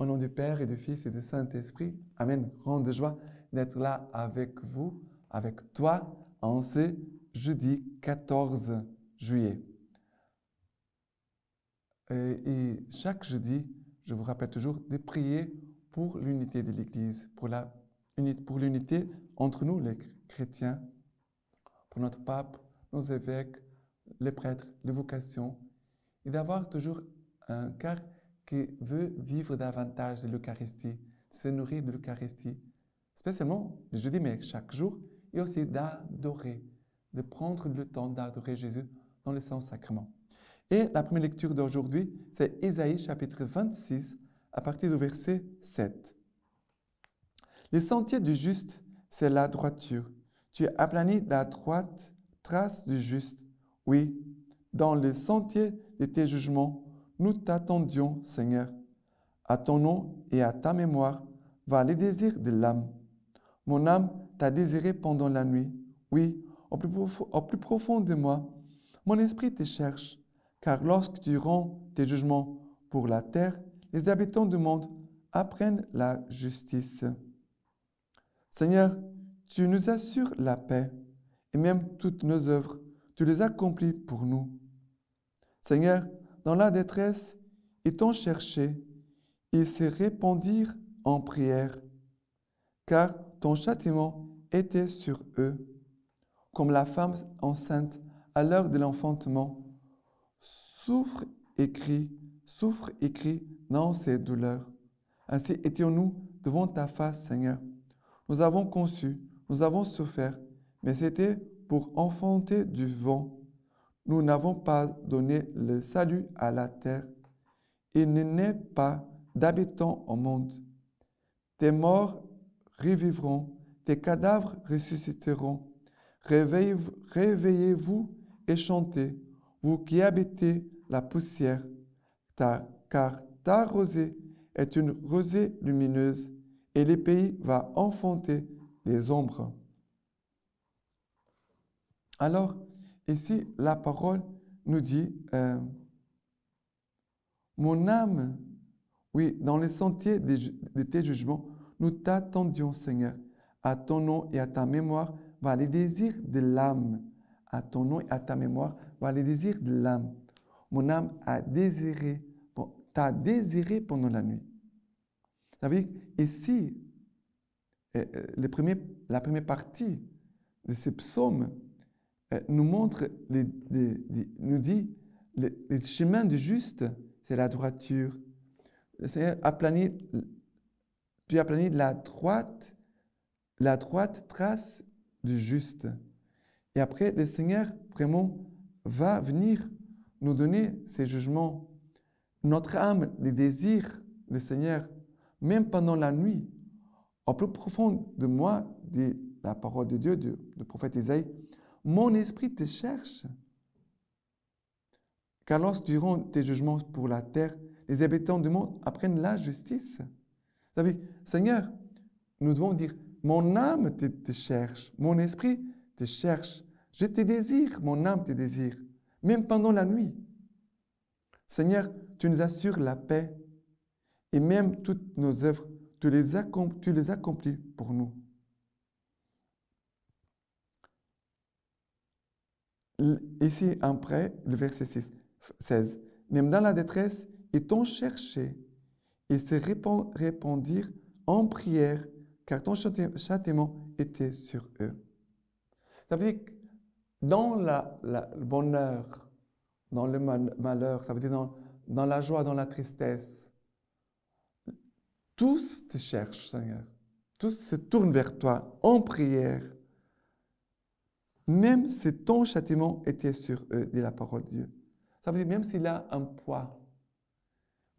Au nom du Père et du Fils et du Saint-Esprit. Amen. Grande joie d'être là avec vous, avec toi, en ce jeudi 14 juillet. Et, chaque jeudi, je vous rappelle toujours de prier pour l'unité de l'Église, pour, la, pour l'unité entre nous, les chrétiens, pour notre pape, nos évêques, les prêtres, les vocations, et d'avoir toujours un cœur qui veut vivre davantage de l'Eucharistie, se nourrir de l'Eucharistie, spécialement le jeudi, mais chaque jour, et aussi d'adorer, de prendre le temps d'adorer Jésus dans le Saint-Sacrement. Et la première lecture d'aujourd'hui, c'est Isaïe chapitre 26, à partir du verset 7. Les sentiers du juste, c'est la droiture. Tu aplanis la droite trace du juste. Oui, dans les sentiers de tes jugements, nous t'attendions, Seigneur. À ton nom et à ta mémoire va les désirs de l'âme. Mon âme t'a désiré pendant la nuit. Oui, au plus, profond, au plus profond de moi, mon esprit te cherche, car lorsque tu rends tes jugements pour la terre, les habitants du monde apprennent la justice. Seigneur, tu nous assures la paix, et même toutes nos œuvres, tu les accomplis pour nous. Seigneur, dans la détresse, ils t'ont cherché. Ils se répandirent en prière, car ton châtiment était sur eux, comme la femme enceinte à l'heure de l'enfantement. Souffre et crie, souffre et crie dans ses douleurs. Ainsi étions-nous devant ta face, Seigneur. Nous avons conçu, nous avons souffert, mais c'était pour enfanter du vent nous n'avons pas donné le salut à la terre. Il n'est pas d'habitants au monde. Tes morts revivront, tes cadavres ressusciteront. Réveillez-vous et chantez, vous qui habitez la poussière, car ta rosée est une rosée lumineuse, et le pays va enfanter des ombres. Alors, Ici, la parole nous dit, euh, mon âme, oui, dans les sentiers de tes jugements, nous t'attendions, Seigneur. À ton nom et à ta mémoire va les désirs de l'âme. À ton nom et à ta mémoire va les désirs de l'âme. Mon âme a désiré, t'a désiré pendant la nuit. Vous savez, ici, les premiers, la première partie de ce psaume, euh, nous montre, nous dit, le chemin du juste, c'est la droiture. Le Seigneur a tu la droite, la droite trace du juste. Et après, le Seigneur vraiment va venir nous donner ses jugements. Notre âme, les désirs, du Seigneur, même pendant la nuit, au plus profond de moi, dit la parole de Dieu, de du prophète Isaïe, mon esprit te cherche. Car lorsque durant tes jugements pour la terre, les habitants du monde apprennent la justice. Vous savez, Seigneur, nous devons dire, mon âme te, cherche, mon esprit te cherche, je te désire, mon âme te désire, même pendant la nuit. Seigneur, tu nous assures la paix et même toutes nos œuvres, tu les, tu les accomplis pour nous. ici après le verset 6, 16. Même dans la détresse, ils t'ont cherché. et se répondirent en prière, car ton châtiment était sur eux. Ça veut dire que dans le bonheur, dans le malheur, ça veut dire dans, dans la joie, dans la tristesse, tous te cherchent, Seigneur. Tous se tournent vers toi en prière même si ton châtiment était sur eux, dit la parole de Dieu. Ça veut dire, même s'il a un poids,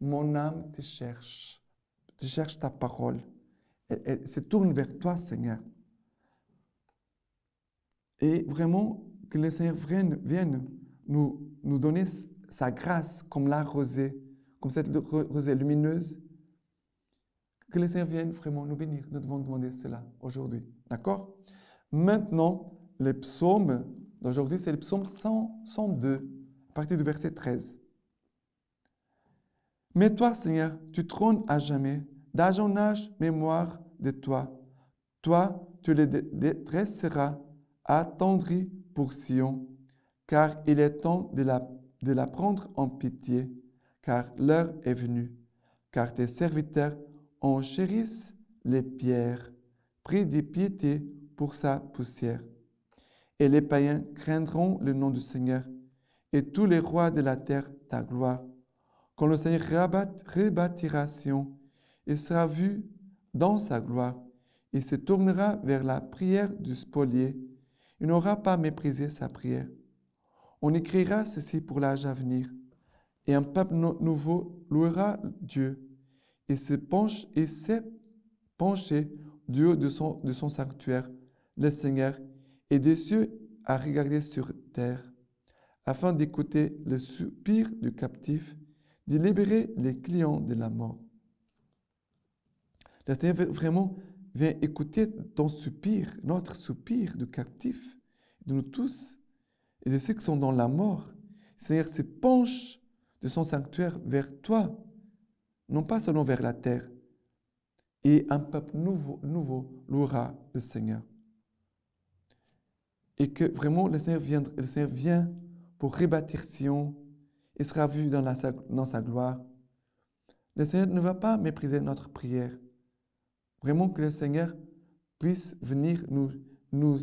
mon âme te cherche, te cherche ta parole. Elle, se tourne vers toi, Seigneur. Et vraiment, que le Seigneur vienne, vienne nous, nous donner sa grâce comme la rosée, comme cette rosée lumineuse. Que le Seigneur vienne vraiment nous bénir. Nous devons demander cela aujourd'hui. D'accord Maintenant, les psaumes d'aujourd'hui, c'est le psaume 102, à partir du verset 13. Mais toi, Seigneur, tu trônes à jamais, d'âge en âge, mémoire de toi. Toi, tu les détresseras, attendri pour Sion, car il est temps de la, de la prendre en pitié, car l'heure est venue, car tes serviteurs en chérissent les pierres, pris des pitié pour sa poussière et les païens craindront le nom du Seigneur, et tous les rois de la terre ta gloire. Quand le Seigneur rebâtira Sion, et sera vu dans sa gloire, il se tournera vers la prière du spolié, il n'aura pas méprisé sa prière. On écrira ceci pour l'âge à venir, et un peuple nouveau louera Dieu, et se penche et s'est penché du haut de son sanctuaire, le Seigneur, et des cieux à regarder sur terre, afin d'écouter le soupir du captif, de libérer les clients de la mort. Le Seigneur vraiment vient écouter ton soupir, notre soupir du captif, de nous tous et de ceux qui sont dans la mort. Le Seigneur se penche de son sanctuaire vers toi, non pas seulement vers la terre. Et un peuple nouveau, nouveau louera le Seigneur et que vraiment le Seigneur, vient, le Seigneur vient pour rebâtir Sion et sera vu dans, sa gloire. Le Seigneur ne va pas mépriser notre prière. Vraiment que le Seigneur puisse venir nous. nous.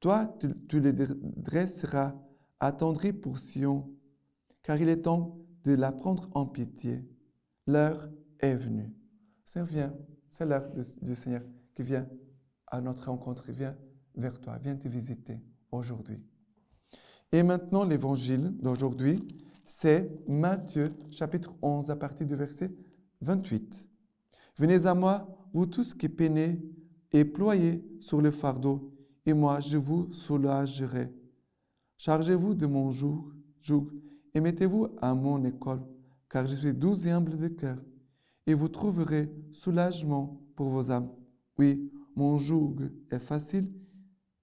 Toi, tu, les le dresseras, attendri pour Sion, car il est temps de la prendre en pitié. L'heure est venue. Seigneur, vient. C'est l'heure du Seigneur qui vient à notre rencontre. Il vient vers toi, viens te visiter aujourd'hui. Et maintenant, l'évangile d'aujourd'hui, c'est Matthieu chapitre 11 à partir du verset 28. Venez à moi, vous tous qui peinez et ployez sur le fardeau, et moi je vous soulagerai. Chargez-vous de mon joug, joug et mettez-vous à mon école, car je suis doux et humble de cœur, et vous trouverez soulagement pour vos âmes. Oui, mon joug est facile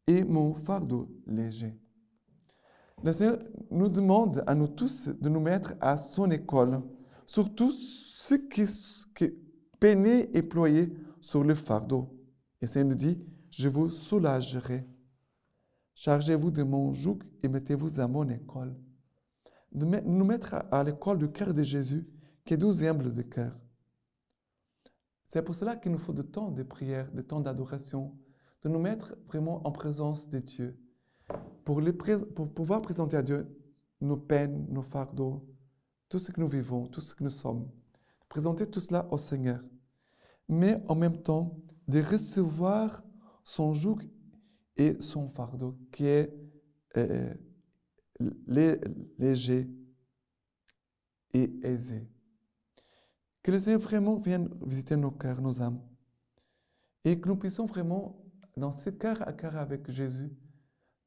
et mon fardeau léger. Le Seigneur nous demande à nous tous de nous mettre à son école, surtout ceux qui, qui peinaient et ployaient sur le fardeau. Et le Seigneur nous dit, je vous soulagerai. Chargez-vous de mon joug et mettez-vous à mon école. De nous mettre à l'école du cœur de Jésus, qui est doux et humble de cœur. C'est pour cela qu'il nous faut de temps de prière, de temps d'adoration, nous mettre vraiment en présence de Dieu, pour, les pour pouvoir présenter à Dieu nos peines, nos fardeaux, tout ce que nous vivons, tout ce que nous sommes, présenter tout cela au Seigneur, mais en même temps de recevoir son joug et son fardeau qui est euh, léger et aisé. Que le Seigneur vraiment vienne visiter nos cœurs, nos âmes, et que nous puissions vraiment dans ce cœur à cœur avec Jésus,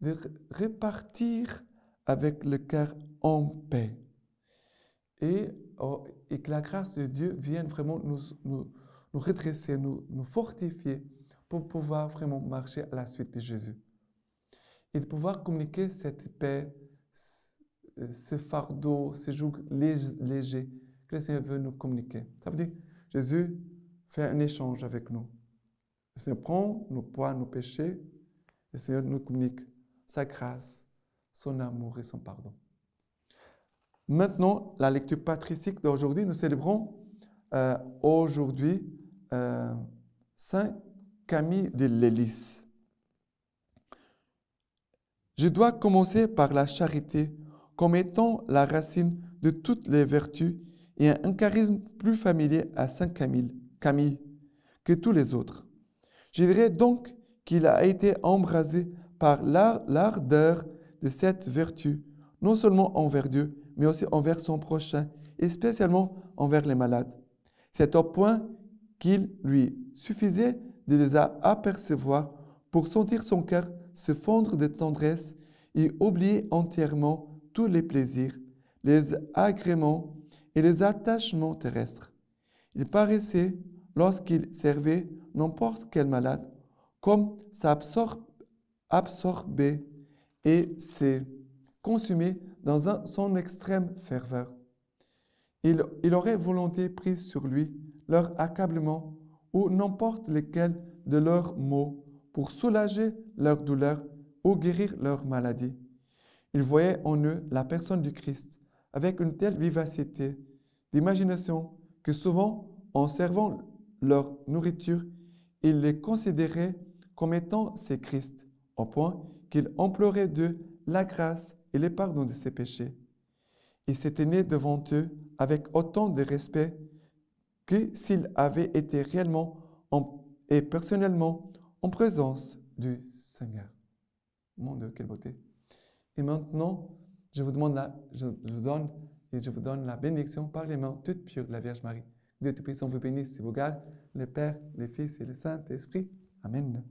de repartir avec le cœur en paix. Et, oh, et que la grâce de Dieu vienne vraiment nous, nous, nous redresser, nous, nous fortifier pour pouvoir vraiment marcher à la suite de Jésus. Et de pouvoir communiquer cette paix, ce fardeau, ce joug léger que le Seigneur veut nous communiquer. Ça veut dire, Jésus fait un échange avec nous. Le Seigneur prend nos poids, nos péchés. Le Seigneur nous communique sa grâce, son amour et son pardon. Maintenant, la lecture patristique d'aujourd'hui, nous célébrons euh, aujourd'hui euh, Saint Camille de l'Hélice. Je dois commencer par la charité comme étant la racine de toutes les vertus et un charisme plus familier à Saint Camille que tous les autres. Je dirais donc qu'il a été embrasé par l'ardeur de cette vertu, non seulement envers Dieu, mais aussi envers son prochain, et spécialement envers les malades. C'est au point qu'il lui suffisait de les apercevoir pour sentir son cœur se fondre de tendresse et oublier entièrement tous les plaisirs, les agréments et les attachements terrestres. Il paraissait lorsqu'il servait n'importe quel malade, comme s'absorbait et s'est consumé dans son extrême ferveur. Il, aurait volonté pris sur lui leur accablement ou n'importe lequel de leurs maux pour soulager leur douleur ou guérir leur maladie. Il voyait en eux la personne du Christ avec une telle vivacité d'imagination que souvent, en servant leur nourriture, il les considérait comme étant ses Christ, au point qu'il implorait d'eux la grâce et les pardon de ses péchés. Il s'était né devant eux avec autant de respect que s'il avait été réellement et personnellement en présence du Seigneur. Mon Dieu, quelle beauté. Et maintenant, je vous, demande je, vous donne et je vous donne la bénédiction par les mains toutes pures de la Vierge Marie. Dieu Tout-Puissant vous bénisse et vous garde, le Père, le Fils et le Saint-Esprit. Amen.